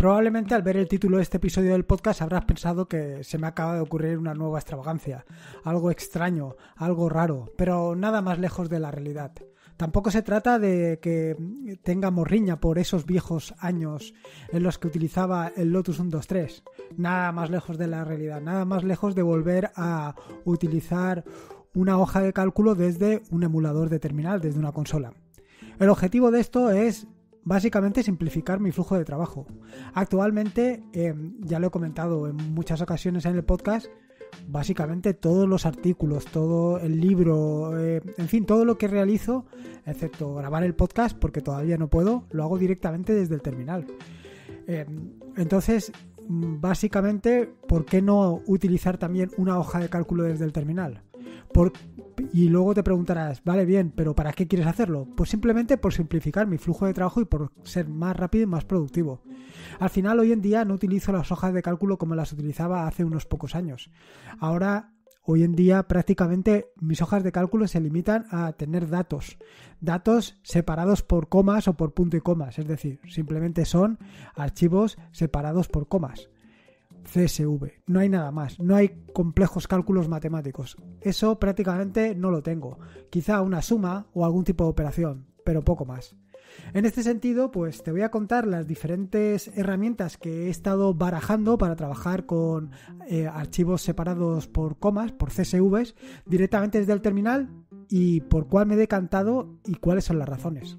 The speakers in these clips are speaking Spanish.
Probablemente al ver el título de este episodio del podcast habrás pensado que se me acaba de ocurrir una nueva extravagancia, algo extraño, algo raro, pero nada más lejos de la realidad. Tampoco se trata de que tenga morriña por esos viejos años en los que utilizaba el Lotus 123. Nada más lejos de la realidad, nada más lejos de volver a utilizar una hoja de cálculo desde un emulador de terminal, desde una consola. El objetivo de esto es básicamente simplificar mi flujo de trabajo. Actualmente, eh, ya lo he comentado en muchas ocasiones en el podcast, básicamente todos los artículos, todo el libro, eh, en fin, todo lo que realizo, excepto grabar el podcast, porque todavía no puedo, lo hago directamente desde el terminal. Eh, entonces, mm, básicamente, ¿por qué no utilizar también una hoja de cálculo desde el terminal? y luego te preguntarás, vale, bien, pero ¿para qué quieres hacerlo? Pues simplemente por simplificar mi flujo de trabajo y por ser más rápido y más productivo. Al final, hoy en día no utilizo las hojas de cálculo como las utilizaba hace unos pocos años. Ahora Hoy en día prácticamente mis hojas de cálculo se limitan a tener datos, datos separados por comas o por punto y comas, es decir, simplemente son archivos separados por comas. CSV. No hay nada más, no hay complejos cálculos matemáticos. Eso prácticamente no lo tengo. Quizá una suma o algún tipo de operación, pero poco más. En este sentido, pues te voy a contar las diferentes herramientas que he estado barajando para trabajar con eh, archivos separados por comas, por CSVs, directamente desde el terminal y por cuál me he decantado y cuáles son las razones.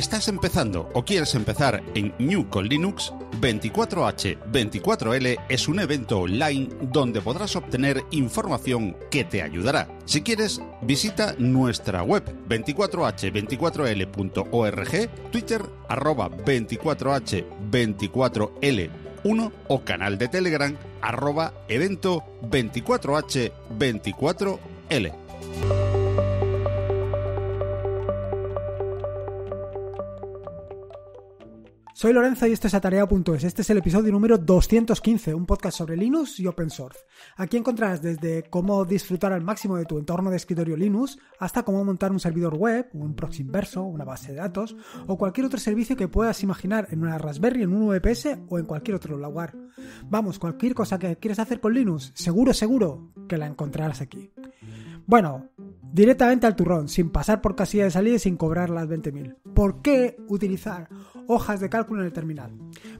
estás empezando o quieres empezar en New con Linux, 24H24L es un evento online donde podrás obtener información que te ayudará. Si quieres, visita nuestra web 24h24l.org, Twitter arroba 24h24l1 o canal de Telegram arroba evento 24h24l. Soy Lorenzo y esto es Atareado.es. Este es el episodio número 215, un podcast sobre Linux y open source. Aquí encontrarás desde cómo disfrutar al máximo de tu entorno de escritorio Linux hasta cómo montar un servidor web, un proxy inverso, una base de datos o cualquier otro servicio que puedas imaginar en una Raspberry, en un VPS o en cualquier otro lugar. Vamos, cualquier cosa que quieras hacer con Linux, seguro, seguro que la encontrarás aquí. Bueno, directamente al turrón, sin pasar por casilla de salida y sin cobrar las 20.000. ¿Por qué utilizar hojas de cálculo en el terminal?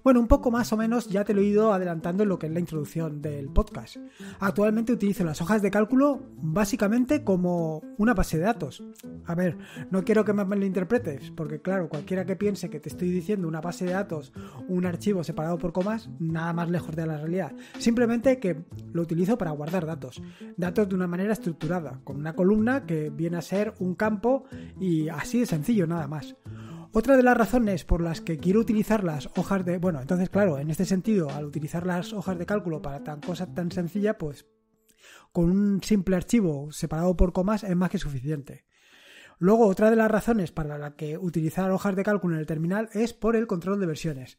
Bueno, un poco más o menos ya te lo he ido adelantando en lo que es la introducción del podcast. Actualmente utilizo las hojas de cálculo básicamente como una base de datos. A ver, no quiero que me malinterpretes, porque claro, cualquiera que piense que te estoy diciendo una base de datos, un archivo separado por comas, nada más lejos de la realidad. Simplemente que lo utilizo para guardar datos. Datos de una manera estructurada, con una columna que viene a ser un campo y así de sencillo, nada más. Otra de las razones por las que quiero utilizar las hojas de... Bueno, entonces claro, en este sentido, al utilizar las hojas de cálculo para tan cosa tan sencilla, pues con un simple archivo separado por comas es más que suficiente. Luego, otra de las razones para la que utilizar hojas de cálculo en el terminal es por el control de versiones.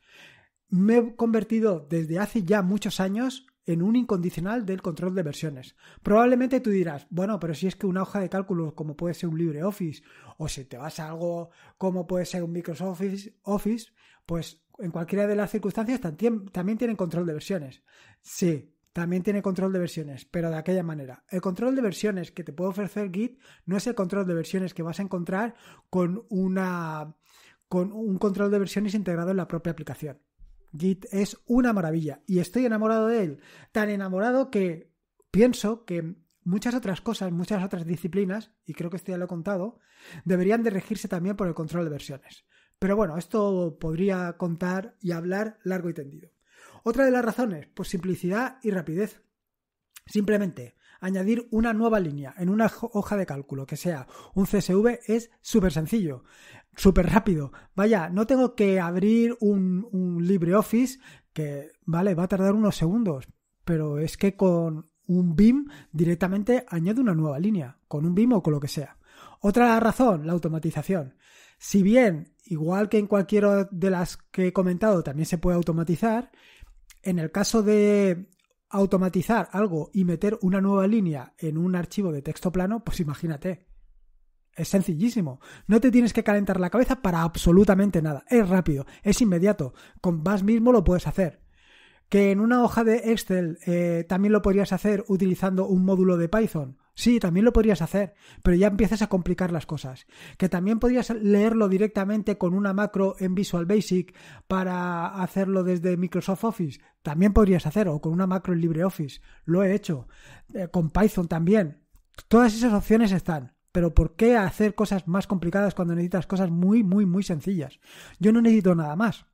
Me he convertido desde hace ya muchos años en un incondicional del control de versiones. Probablemente tú dirás, bueno, pero si es que una hoja de cálculo como puede ser un LibreOffice o si te vas a algo como puede ser un Microsoft Office, pues en cualquiera de las circunstancias también, tienen control de versiones. Sí, también tiene control de versiones, pero de aquella manera. El control de versiones que te puede ofrecer Git no es el control de versiones que vas a encontrar con una con un control de versiones integrado en la propia aplicación. Git es una maravilla y estoy enamorado de él. Tan enamorado que pienso que muchas otras cosas, muchas otras disciplinas, y creo que esto ya lo he contado, deberían de regirse también por el control de versiones. Pero bueno, esto podría contar y hablar largo y tendido. Otra de las razones, pues simplicidad y rapidez. Simplemente, añadir una nueva línea en una hoja de cálculo que sea un CSV es súper sencillo, súper rápido. Vaya, no tengo que abrir un, LibreOffice que, vale, va a tardar unos segundos, pero es que con un BIM directamente añado una nueva línea, con un BIM o con lo que sea. Otra razón, la automatización. Si bien, igual que en cualquiera de las que he comentado, también se puede automatizar, en el caso de, automatizar algo y meter una nueva línea en un archivo de texto plano, pues imagínate. Es sencillísimo. No te tienes que calentar la cabeza para absolutamente nada. Es rápido, es inmediato. Con más mismo lo puedes hacer. Que en una hoja de Excel eh, también lo podrías hacer utilizando un módulo de Python. Sí, también lo podrías hacer, pero ya empiezas a complicar las cosas. Que también podrías leerlo directamente con una macro en Visual Basic para hacerlo desde Microsoft Office. También podrías hacerlo, o con una macro en LibreOffice. Lo he hecho. Eh, con Python también. Todas esas opciones están. Pero ¿por qué hacer cosas más complicadas cuando necesitas cosas muy, muy, muy sencillas? Yo no necesito nada más.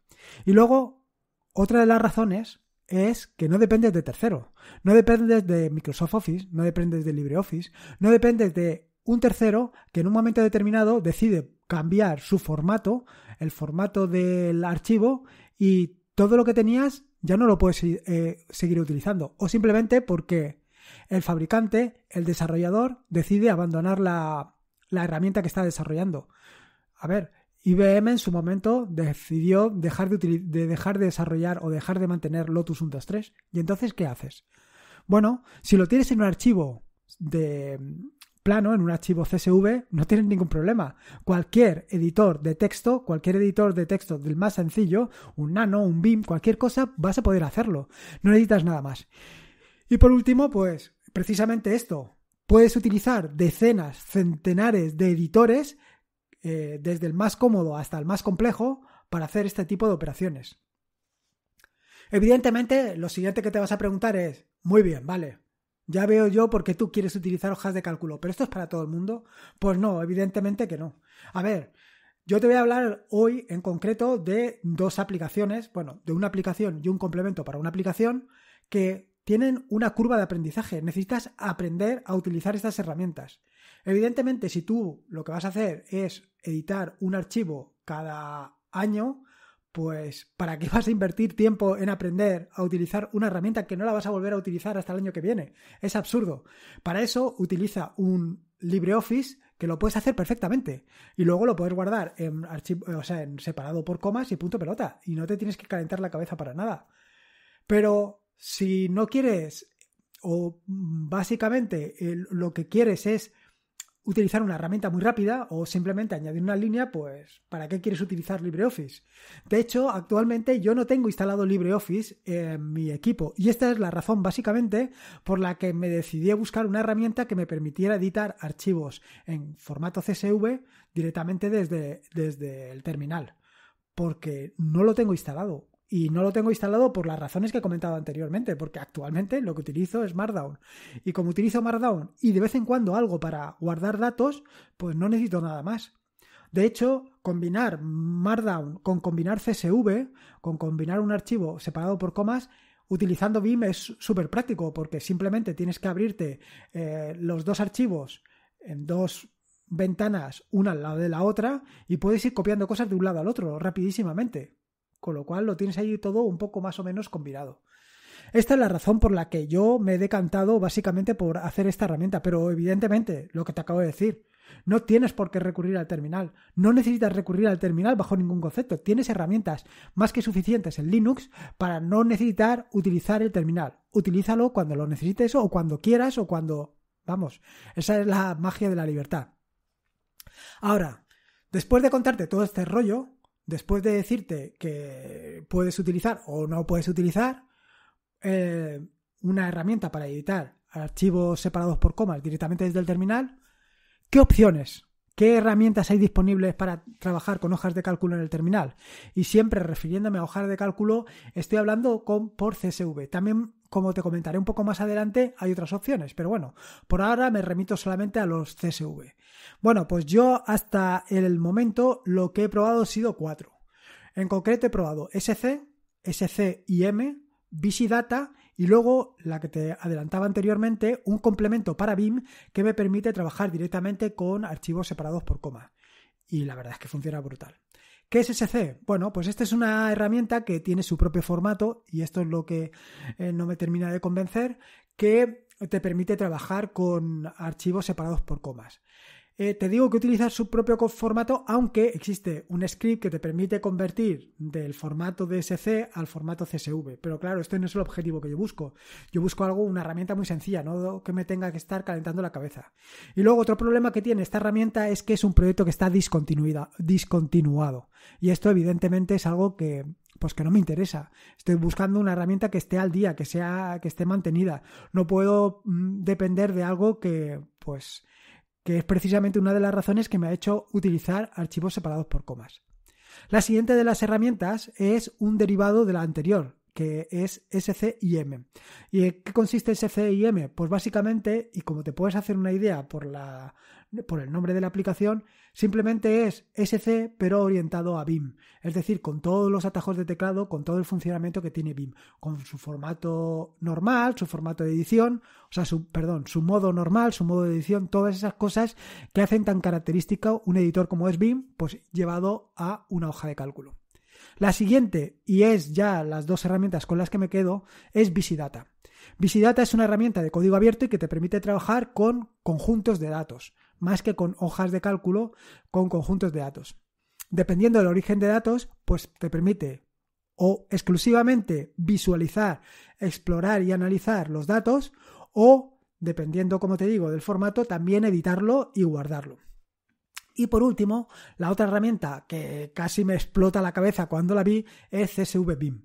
Y luego, otra de las razones es que no dependes de tercero, No dependes de Microsoft Office, no dependes de LibreOffice, no dependes de un tercero que en un momento determinado decide cambiar su formato, el formato del archivo y todo lo que tenías ya no lo puedes eh, seguir utilizando. O simplemente porque el fabricante, el desarrollador, decide abandonar la, la herramienta que está desarrollando. A ver, IBM en su momento decidió dejar de, dejar de desarrollar o dejar de mantener Lotus 1.2.3. ¿Y entonces qué haces? Bueno, si lo tienes en un archivo de plano, en un archivo CSV, no tienes ningún problema. Cualquier editor de texto, cualquier editor de texto del más sencillo, un nano, un BIM, cualquier cosa, vas a poder hacerlo. No necesitas nada más. Y por último, pues precisamente esto. Puedes utilizar decenas, centenares de editores eh, desde el más cómodo hasta el más complejo, para hacer este tipo de operaciones. Evidentemente, lo siguiente que te vas a preguntar es, muy bien, vale, ya veo yo por qué tú quieres utilizar hojas de cálculo, pero esto es para todo el mundo. Pues no, evidentemente que no. A ver, yo te voy a hablar hoy en concreto de dos aplicaciones, bueno, de una aplicación y un complemento para una aplicación que tienen una curva de aprendizaje. Necesitas aprender a utilizar estas herramientas. Evidentemente, si tú lo que vas a hacer es editar un archivo cada año, pues ¿para qué vas a invertir tiempo en aprender a utilizar una herramienta que no la vas a volver a utilizar hasta el año que viene? Es absurdo. Para eso utiliza un LibreOffice que lo puedes hacer perfectamente y luego lo puedes guardar en archivo, o en separado por comas y punto pelota y no te tienes que calentar la cabeza para nada. Pero si no quieres o mm, básicamente lo que quieres es utilizar una herramienta muy rápida o simplemente añadir una línea, pues ¿para qué quieres utilizar LibreOffice? De hecho, actualmente yo no tengo instalado LibreOffice en mi equipo y esta es la razón básicamente por la que me decidí a buscar una herramienta que me permitiera editar archivos en formato CSV directamente desde, desde el terminal, porque no lo tengo instalado y no lo tengo instalado por las razones que he comentado anteriormente, porque actualmente lo que utilizo es Markdown. Y como utilizo Markdown y de vez en cuando algo para guardar datos, pues no necesito nada más. De hecho, combinar Markdown con combinar CSV, con combinar un archivo separado por comas, utilizando BIM es súper práctico, porque simplemente tienes que abrirte eh, los dos archivos en dos ventanas, una al lado de la otra, y puedes ir copiando cosas de un lado al otro rapidísimamente con lo cual lo tienes ahí todo un poco más o menos combinado. Esta es la razón por la que yo me he decantado básicamente por hacer esta herramienta, pero evidentemente, lo que te acabo de decir, no tienes por qué recurrir al terminal, no necesitas recurrir al terminal bajo ningún concepto, tienes herramientas más que suficientes en Linux para no necesitar utilizar el terminal. Utilízalo cuando lo necesites o cuando quieras o cuando... Vamos, esa es la magia de la libertad. Ahora, después de contarte todo este rollo, después de decirte que puedes utilizar o no puedes utilizar eh, una herramienta para editar archivos separados por comas directamente desde el terminal, ¿qué opciones? ¿Qué herramientas hay disponibles para trabajar con hojas de cálculo en el terminal? Y siempre refiriéndome a hojas de cálculo, estoy hablando con por CSV. También como te comentaré un poco más adelante, hay otras opciones, pero bueno, por ahora me remito solamente a los CSV. Bueno, pues yo hasta el momento lo que he probado ha sido cuatro. En concreto he probado SC, SCIM, VisiData y luego la que te adelantaba anteriormente, un complemento para BIM que me permite trabajar directamente con archivos separados por coma. Y la verdad es que funciona brutal. ¿Qué es SC? Bueno, pues esta es una herramienta que tiene su propio formato y esto es lo que eh, no me termina de convencer, que te permite trabajar con archivos separados por comas. Eh, te digo que utilizar su propio formato, aunque existe un script que te permite convertir del formato DSC al formato CSV. Pero claro, este no es el objetivo que yo busco. Yo busco algo, una herramienta muy sencilla, no que me tenga que estar calentando la cabeza. Y luego otro problema que tiene esta herramienta es que es un proyecto que está discontinuado. Y esto evidentemente es algo que, pues que no me interesa. Estoy buscando una herramienta que esté al día, que sea, que esté mantenida. No puedo mm, depender de algo que, pues, que es precisamente una de las razones que me ha hecho utilizar archivos separados por comas. La siguiente de las herramientas es un derivado de la anterior, que es SCIM. ¿Y en qué consiste SCIM? Pues básicamente, y como te puedes hacer una idea por, la, por el nombre de la aplicación, Simplemente es SC pero orientado a BIM, es decir, con todos los atajos de teclado, con todo el funcionamiento que tiene BIM, con su formato normal, su formato de edición, o sea, su, perdón, su modo normal, su modo de edición, todas esas cosas que hacen tan característico un editor como es BIM, pues llevado a una hoja de cálculo. La siguiente, y es ya las dos herramientas con las que me quedo, es Visidata. Visidata es una herramienta de código abierto y que te permite trabajar con conjuntos de datos más que con hojas de cálculo con conjuntos de datos. Dependiendo del origen de datos, pues te permite o exclusivamente visualizar, explorar y analizar los datos o, dependiendo, como te digo, del formato, también editarlo y guardarlo. Y por último, la otra herramienta que casi me explota la cabeza cuando la vi es CSV BIM.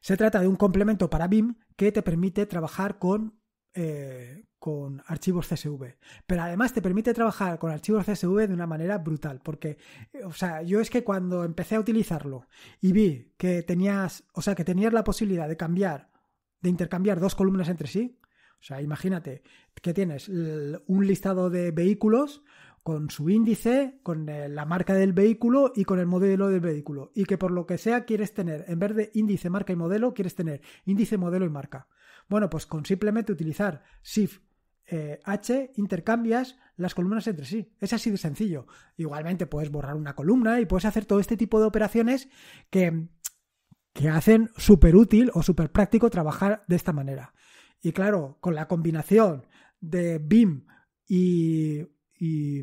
Se trata de un complemento para BIM que te permite trabajar con, eh, con archivos CSV. Pero además te permite trabajar con archivos CSV de una manera brutal, porque, eh, o sea, yo es que cuando empecé a utilizarlo y vi que tenías, o sea, que tenías la posibilidad de cambiar, de intercambiar dos columnas entre sí, o sea, imagínate que tienes un listado de vehículos con su índice, con eh, la marca del vehículo y con el modelo del vehículo, y que por lo que sea quieres tener, en vez de índice, marca y modelo, quieres tener índice, modelo y marca. Bueno, pues con simplemente utilizar Shift eh, H intercambias las columnas entre sí. Es así de sencillo. Igualmente puedes borrar una columna y puedes hacer todo este tipo de operaciones que, que hacen súper útil o súper práctico trabajar de esta manera. Y claro, con la combinación de BIM y, y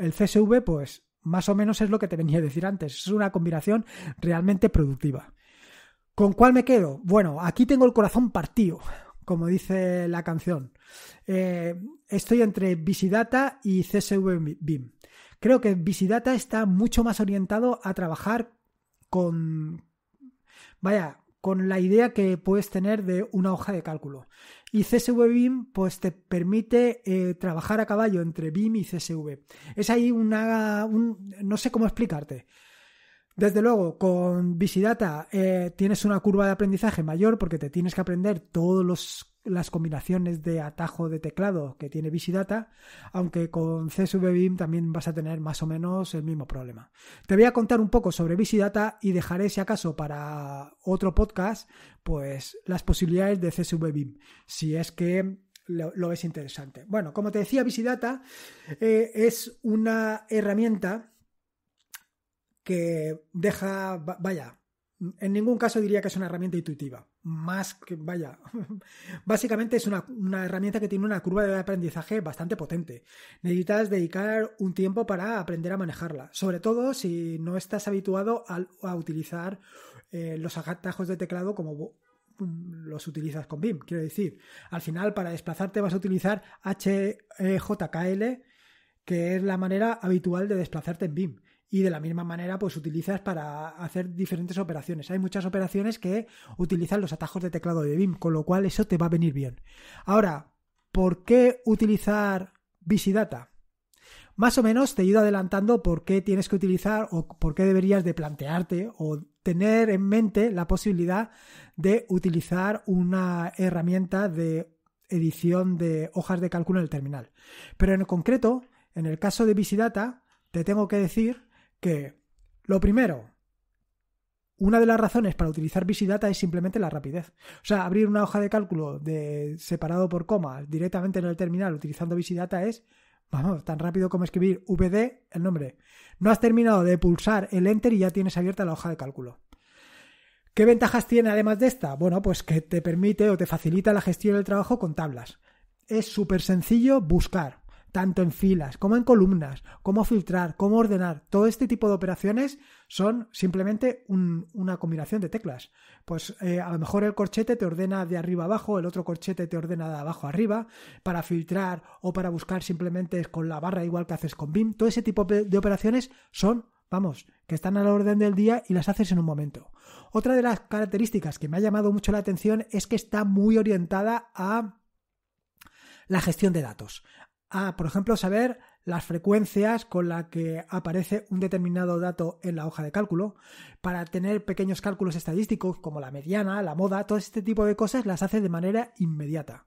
el CSV, pues más o menos es lo que te venía a decir antes. Es una combinación realmente productiva. ¿Con cuál me quedo? Bueno, aquí tengo el corazón partido, como dice la canción. Eh, estoy entre Visidata y CSV BIM. Creo que Visidata está mucho más orientado a trabajar con. Vaya, con la idea que puedes tener de una hoja de cálculo. Y CSV BIM pues te permite eh, trabajar a caballo entre BIM y CSV. Es ahí una... no sé cómo explicarte. Desde luego, con Visidata eh, tienes una curva de aprendizaje mayor porque te tienes que aprender todas las combinaciones de atajo de teclado que tiene Visidata, aunque con CSVBIM también vas a tener más o menos el mismo problema. Te voy a contar un poco sobre Visidata y dejaré, si acaso, para otro podcast, pues las posibilidades de CSVBIM, si es que lo, es interesante. Bueno, como te decía, Visidata eh, es una herramienta que deja, vaya, en ningún caso diría que es una herramienta intuitiva. Más que, vaya, básicamente es una, herramienta que tiene una curva de aprendizaje bastante potente. Necesitas dedicar un tiempo para aprender a manejarla, sobre todo si no estás habituado a, utilizar eh, los atajos de teclado como los utilizas con BIM. Quiero decir, al final para desplazarte vas a utilizar HJKL, e que es la manera habitual de desplazarte en BIM y de la misma manera pues utilizas para hacer diferentes operaciones. Hay muchas operaciones que utilizan los atajos de teclado de BIM, con lo cual eso te va a venir bien. Ahora, ¿por qué utilizar Visidata? Más o menos te he ido adelantando por qué tienes que utilizar o por qué deberías de plantearte o tener en mente la posibilidad de utilizar una herramienta de edición de hojas de cálculo en el terminal. Pero en concreto, en el caso de Visidata, te tengo que decir que, lo primero, una de las razones para utilizar Visidata es simplemente la rapidez. O sea, abrir una hoja de cálculo de, separado por comas directamente en el terminal utilizando Visidata es, vamos, tan rápido como escribir VD el nombre. No has terminado de pulsar el Enter y ya tienes abierta la hoja de cálculo. ¿Qué ventajas tiene además de esta? Bueno, pues que te permite o te facilita la gestión del trabajo con tablas. Es súper sencillo buscar tanto en filas como en columnas, cómo filtrar, cómo ordenar. Todo este tipo de operaciones son simplemente una combinación de teclas. Pues eh, a lo mejor el corchete te ordena de arriba abajo, el otro corchete te ordena de abajo arriba, para filtrar o para buscar simplemente con la barra igual que haces con BIM. Todo ese tipo de operaciones son vamos, que están a la orden del día y las haces en un momento. Otra de las características que me ha llamado mucho la atención es que está muy orientada a la gestión de datos, a, ah, por ejemplo, saber las frecuencias con las que aparece un determinado dato en la hoja de cálculo, para tener pequeños cálculos estadísticos como la mediana, la moda, todo este tipo de cosas las hace de manera inmediata.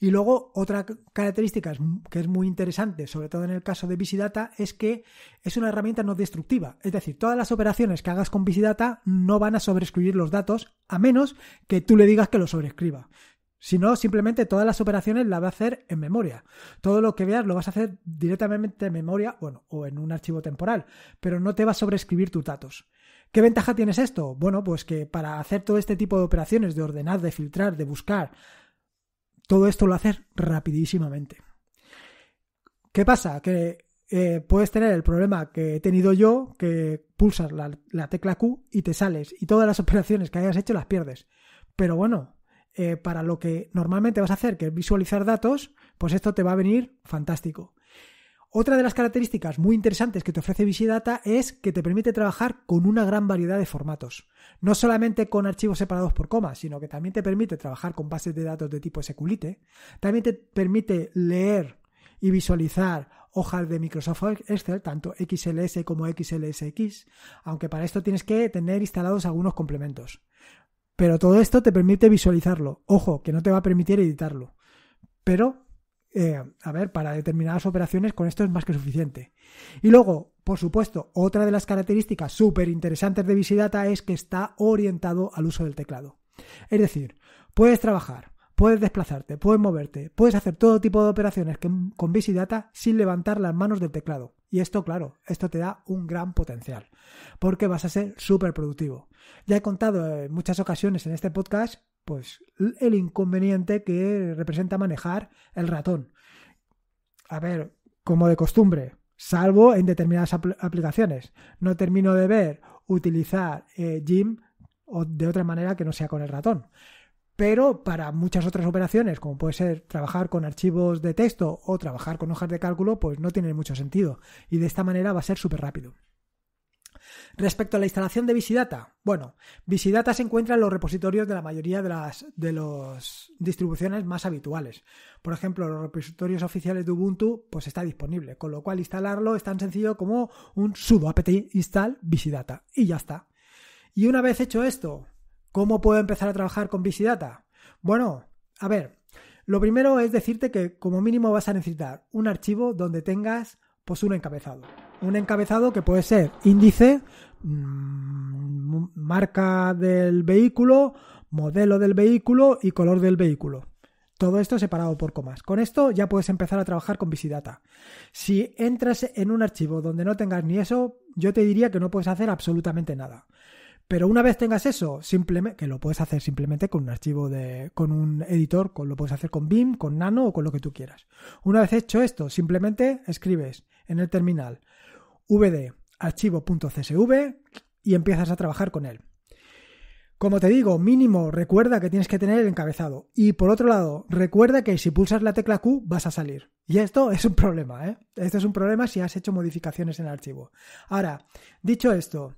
Y luego otra característica que es muy interesante, sobre todo en el caso de Visidata, es que es una herramienta no destructiva. Es decir, todas las operaciones que hagas con Visidata no van a sobrescribir los datos, a menos que tú le digas que lo sobrescriba si no, simplemente todas las operaciones las va a hacer en memoria. Todo lo que veas lo vas a hacer directamente en memoria bueno, o en un archivo temporal, pero no te va a sobreescribir tus datos. ¿Qué ventaja tienes esto? Bueno, pues que para hacer todo este tipo de operaciones de ordenar, de filtrar, de buscar, todo esto lo haces rapidísimamente. ¿Qué pasa? Que eh, puedes tener el problema que he tenido yo, que pulsas la tecla Q y te sales, y todas las operaciones que hayas hecho las pierdes. Pero bueno, eh, para lo que normalmente vas a hacer, que es visualizar datos, pues esto te va a venir fantástico. Otra de las características muy interesantes que te ofrece Visidata es que te permite trabajar con una gran variedad de formatos. No solamente con archivos separados por comas, sino que también te permite trabajar con bases de datos de tipo SQLite. También te permite leer y visualizar hojas de Microsoft Excel, tanto XLS como XLSX, aunque para esto tienes que tener instalados algunos complementos. Pero todo esto te permite visualizarlo. Ojo, que no te va a permitir editarlo. Pero, eh, a ver, para determinadas operaciones con esto es más que suficiente. Y luego, por supuesto, otra de las características súper interesantes de Visidata es que está orientado al uso del teclado. Es decir, puedes trabajar Puedes desplazarte, puedes moverte, puedes hacer todo tipo de operaciones con VisiData sin levantar las manos del teclado. Y esto, claro, esto te da un gran potencial, porque vas a ser súper productivo. Ya he contado en muchas ocasiones en este podcast, pues, el inconveniente que representa manejar el ratón. A ver, como de costumbre, salvo en determinadas aplicaciones. No termino de ver utilizar eh, Jim o de otra manera que no sea con el ratón. Pero para muchas otras operaciones, como puede ser trabajar con archivos de texto o trabajar con hojas de cálculo, pues no tiene mucho sentido. Y de esta manera va a ser súper rápido. Respecto a la instalación de Visidata, bueno, Visidata se encuentra en los repositorios de la mayoría de las distribuciones más habituales. Por ejemplo, los repositorios oficiales de Ubuntu pues está disponible, con lo cual instalarlo es tan sencillo como un sudo apt install Visidata y ya está. Y una vez hecho esto, ¿Cómo puedo empezar a trabajar con Visidata? Bueno, a ver, lo primero es decirte que como mínimo vas a necesitar un archivo donde tengas pues un encabezado. Un encabezado que puede ser índice, mm, marca del vehículo, modelo del vehículo y color del vehículo. Todo esto separado por comas. Con esto ya puedes empezar a trabajar con Visidata. Si entras en un archivo donde no tengas ni eso, yo te diría que no puedes hacer absolutamente nada. Pero una vez tengas eso, simplemente, que lo puedes hacer simplemente con un archivo de, con un editor, con, lo puedes hacer con BIM, con Nano o con lo que tú quieras. Una vez hecho esto, simplemente escribes en el terminal vd archivo.csv y empiezas a trabajar con él. Como te digo, mínimo, recuerda que tienes que tener el encabezado. Y por otro lado, recuerda que si pulsas la tecla Q vas a salir. Y esto es un problema, ¿eh? Esto es un problema si has hecho modificaciones en el archivo. Ahora, dicho esto,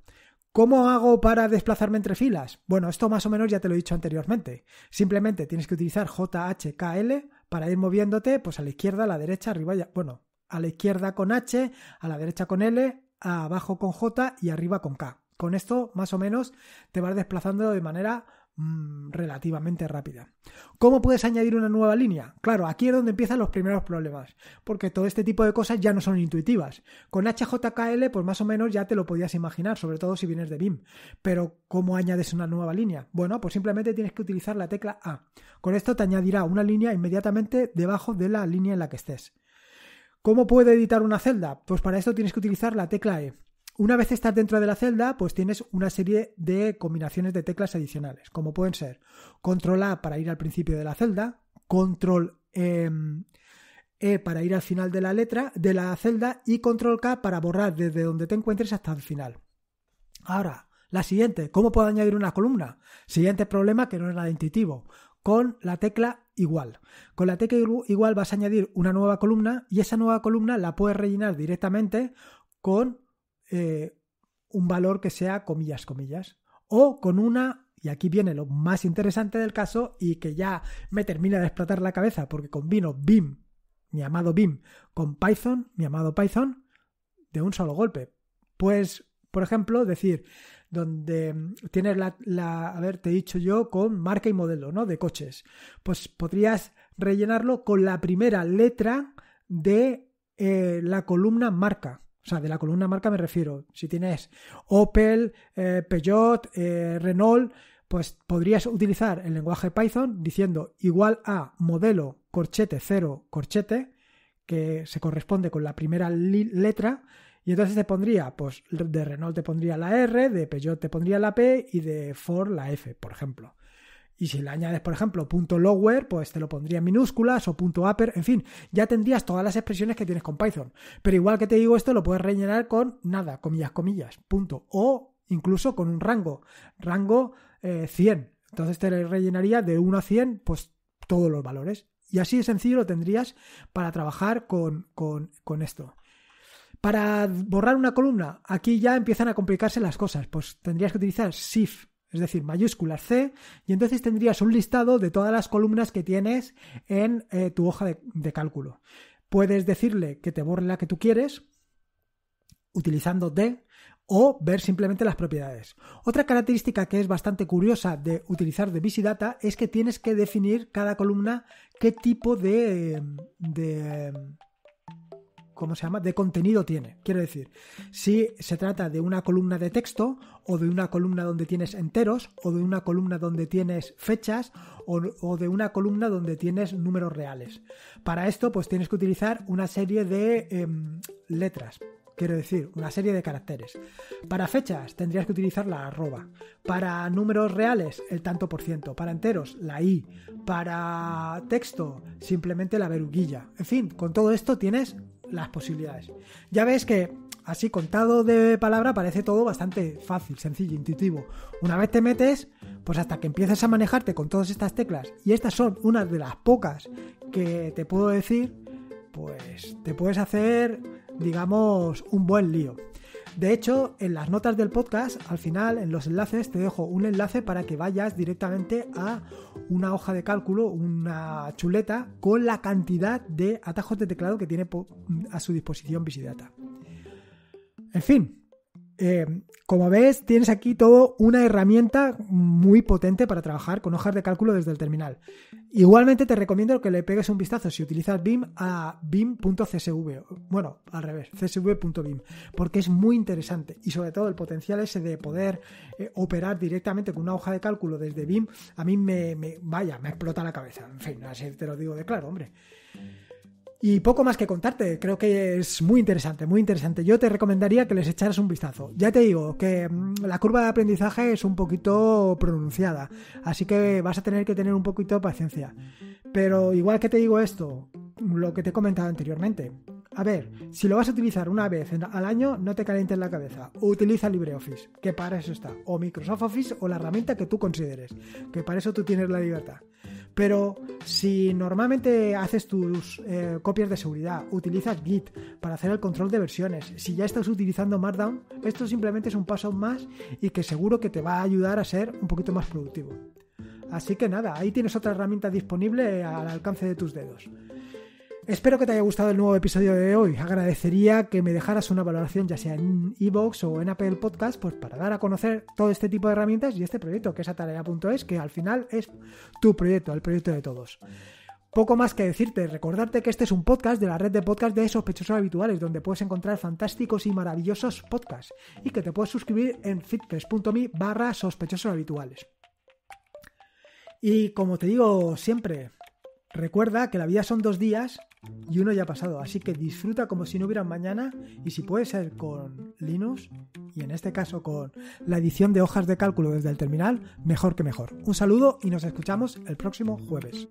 ¿Cómo hago para desplazarme entre filas? Bueno, esto más o menos ya te lo he dicho anteriormente. Simplemente tienes que utilizar J, H, L para ir moviéndote pues a la izquierda, a la derecha, arriba, y bueno, a la izquierda con H, a la derecha con L, abajo con J y arriba con K. Con esto más o menos te vas desplazando de manera Mm, relativamente rápida. ¿Cómo puedes añadir una nueva línea? Claro, aquí es donde empiezan los primeros problemas, porque todo este tipo de cosas ya no son intuitivas. Con HJKL, pues más o menos ya te lo podías imaginar, sobre todo si vienes de BIM. Pero, ¿cómo añades una nueva línea? Bueno, pues simplemente tienes que utilizar la tecla A. Con esto te añadirá una línea inmediatamente debajo de la línea en la que estés. ¿Cómo puedo editar una celda? Pues para esto tienes que utilizar la tecla E. Una vez estás dentro de la celda, pues tienes una serie de combinaciones de teclas adicionales, como pueden ser control A para ir al principio de la celda, control em, E para ir al final de la letra, de la celda, y control K para borrar desde donde te encuentres hasta el final. Ahora, la siguiente, ¿cómo puedo añadir una columna? Siguiente problema que no es nada intuitivo. Con la tecla igual. Con la tecla igual vas a añadir una nueva columna y esa nueva columna la puedes rellenar directamente con eh, un valor que sea comillas, comillas. O con una, y aquí viene lo más interesante del caso y que ya me termina de explotar la cabeza porque combino BIM, mi amado BIM, con Python, mi amado Python, de un solo golpe. Pues, por ejemplo, decir, donde mm, tienes la, haberte a ver, te he dicho yo, con marca y modelo, ¿no? De coches. Pues podrías rellenarlo con la primera letra de eh, la columna marca o sea, de la columna marca me refiero. Si tienes Opel, eh, Peugeot, eh, Renault, pues podrías utilizar el lenguaje Python diciendo igual a modelo corchete 0 corchete, que se corresponde con la primera letra, y entonces te pondría, pues de Renault te pondría la R, de Peugeot te pondría la P y de Ford la F, por ejemplo. Y si le añades, por ejemplo, punto lower, pues te lo pondría en minúsculas o punto upper, en fin, ya tendrías todas las expresiones que tienes con Python. Pero igual que te digo esto, lo puedes rellenar con nada, comillas, comillas, punto, o incluso con un rango, rango 100. Eh, Entonces te rellenaría de 1 a 100, pues todos los valores. Y así de sencillo lo tendrías para trabajar con, con esto. Para borrar una columna, aquí ya empiezan a complicarse las cosas. Pues tendrías que utilizar shift es decir, mayúscula C, y entonces tendrías un listado de todas las columnas que tienes en eh, tu hoja de, cálculo. Puedes decirle que te borre la que tú quieres utilizando D o ver simplemente las propiedades. Otra característica que es bastante curiosa de utilizar de VisiData es que tienes que definir cada columna qué tipo de ¿cómo se llama?, de contenido tiene. Quiero decir, si se trata de una columna de texto o de una columna donde tienes enteros o de una columna donde tienes fechas o, de una columna donde tienes números reales. Para esto, pues tienes que utilizar una serie de em, letras, quiero decir, una serie de caracteres. Para fechas tendrías que utilizar la arroba. Para números reales, el tanto por ciento. Para enteros, la i. Para texto, simplemente la veruguilla. En fin, con todo esto tienes las posibilidades. Ya ves que así contado de palabra parece todo bastante fácil, sencillo, intuitivo. Una vez te metes, pues hasta que empieces a manejarte con todas estas teclas, y estas son unas de las pocas que te puedo decir, pues te puedes hacer, digamos, un buen lío. De hecho, en las notas del podcast, al final, en los enlaces, te dejo un enlace para que vayas directamente a una hoja de cálculo, una chuleta, con la cantidad de atajos de teclado que tiene a su disposición Visidata. En fin, eh, como ves, tienes aquí todo una herramienta muy potente para trabajar con hojas de cálculo desde el terminal. Igualmente te recomiendo que le pegues un vistazo si utilizas BIM a BIM.csv, bueno, al revés, csv.bim, porque es muy interesante y sobre todo el potencial ese de poder eh, operar directamente con una hoja de cálculo desde BIM, a mí me, vaya, me explota la cabeza. En fin, así te lo digo de claro, hombre. Y poco más que contarte, creo que es muy interesante, muy interesante. Yo te recomendaría que les echaras un vistazo. Ya te digo que mm, la curva de aprendizaje es un poquito pronunciada, así que vas a tener que tener un poquito de paciencia. Pero igual que te digo esto, lo que te he comentado anteriormente. A ver, si lo vas a utilizar una vez al año, no te calientes la cabeza. Utiliza LibreOffice, que para eso está. O Microsoft Office o la herramienta que tú consideres, que para eso tú tienes la libertad. Pero si normalmente haces tus eh, copias de seguridad, utilizas Git para hacer el control de versiones, si ya estás utilizando Markdown, esto simplemente es un paso más y que seguro que te va a ayudar a ser un poquito más productivo. Así que nada, ahí tienes otra herramienta disponible al alcance de tus dedos. Espero que te haya gustado el nuevo episodio de hoy. Agradecería que me dejaras una valoración ya sea en iVoox o en Apple Podcast pues para dar a conocer todo este tipo de herramientas y este proyecto que es Atalaya.es que al final es tu proyecto, el proyecto de todos. Poco más que decirte, recordarte que este es un podcast de la red de podcast de sospechosos habituales, donde puedes encontrar fantásticos y maravillosos podcasts, y que te puedes suscribir en fitpress.me barra sospechosos habituales. Y como te digo siempre, recuerda que la vida son dos días y uno ya ha pasado. Así que disfruta como si no hubiera mañana y si puede ser con Linux y en este caso con la edición de hojas de cálculo desde el terminal, mejor que mejor. Un saludo y nos escuchamos el próximo jueves.